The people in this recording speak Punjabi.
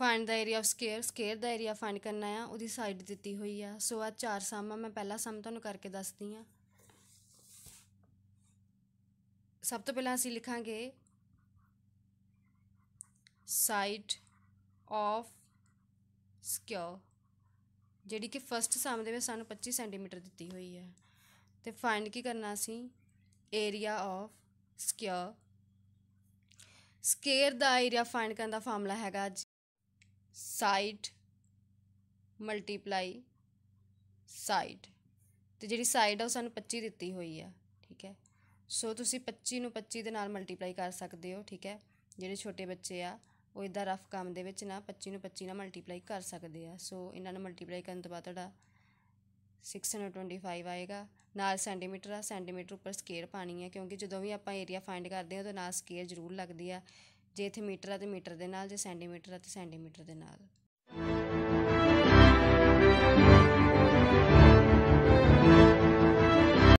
ਫਾਈਂਡ ਦਾ ਏਰੀਆ ਆਫ ਸਕੇਅਰ ਸਕੇਅਰ ਦਾ ਏਰੀਆ ਫਾਈਂਡ ਕਰਨਾ ਆ ਉਹਦੀ ਸਾਈਡ ਦਿੱਤੀ ਹੋਈ ਆ ਸੋ ਆ ਚਾਰ ਸਾਮਾ ਮੈਂ ਪਹਿਲਾ ਸਮ ਤੁਹਾਨੂੰ ਕਰਕੇ ਦੱਸਦੀ ਆ ਸਭ ਤੋਂ ਪਹਿਲਾਂ ਅਸੀਂ ਲਿਖਾਂਗੇ ਸਾਈਡ ਆਫ ਸਕੁਅਰ ਜਿਹੜੀ ਕਿ ਫਰਸਟ ਸਮ ਦੇ ਵਿੱਚ ਸਾਨੂੰ 25 ਸੈਂਟੀਮੀਟਰ ਦਿੱਤੀ ਹੋਈ ਆ ਤੇ ਫਾਈਂਡ ਕੀ ਕਰਨਾ ਸੀ ਏਰੀਆ ਆਫ ਸਕੁਅਰ ਸਕੇਅਰ ਦਾ ਏਰੀਆ ਫਾਈਂਡ ਕਰਨ ਦਾ ਫਾਰਮੂਲਾ ਹੈਗਾ ਸਾਈਡ ਮਲਟੀਪਲਾਈ ਸਾਈਡ ਤੇ ਜਿਹੜੀ ਸਾਈਡ ਆ ਉਹ ਸਾਨੂੰ 25 ਦਿੱਤੀ ਹੋਈ ਆ ਠੀਕ ਹੈ ਸੋ ਤੁਸੀਂ 25 ਨੂੰ 25 ਦੇ ਨਾਲ ਮਲਟੀਪਲਾਈ ਕਰ ਸਕਦੇ ਹੋ ਠੀਕ ਹੈ ਜਿਹੜੇ ਛੋਟੇ ਬੱਚੇ ਆ ਉਹ ਇਦਾਂ ਰਫ ਕੰਮ ਦੇ ਵਿੱਚ ਨਾ 25 ਨੂੰ 25 ਨਾਲ ਮਲਟੀਪਲਾਈ ਕਰ ਸਕਦੇ ਆ ਸੋ ਇਹਨਾਂ ਨੂੰ ਮਲਟੀਪਲਾਈ ਕਰਨ ਤੋਂ ਬਾਅਦ ਤੁਹਾਡਾ 625 ਆਏਗਾ ਨਾਲ ਸੈਂਟੀਮੀਟਰ ਆ ਸੈਂਟੀਮੀਟਰ ਉੱਪਰ ਸਕੇਅਰ ਪਾਣੀ ਆ ਕਿਉਂਕਿ ਜਦੋਂ ਵੀ ਆਪਾਂ ਏਰੀਆ ਫਾਈਂਡ ਕਰਦੇ ਆ ਤਾਂ ਨਾਲ ਸਕੇਅਰ ਜ਼ਰੂਰ ਲੱਗਦੀ ਆ ਜੇ ਇਥੇ ਮੀਟਰ ਆ ਤੇ ਮੀਟਰ ਦੇ ਨਾਲ ਜੇ ਸੈਂਟੀਮੀਟਰ ਆ ਤੇ ਸੈਂਟੀਮੀਟਰ ਦੇ ਨਾਲ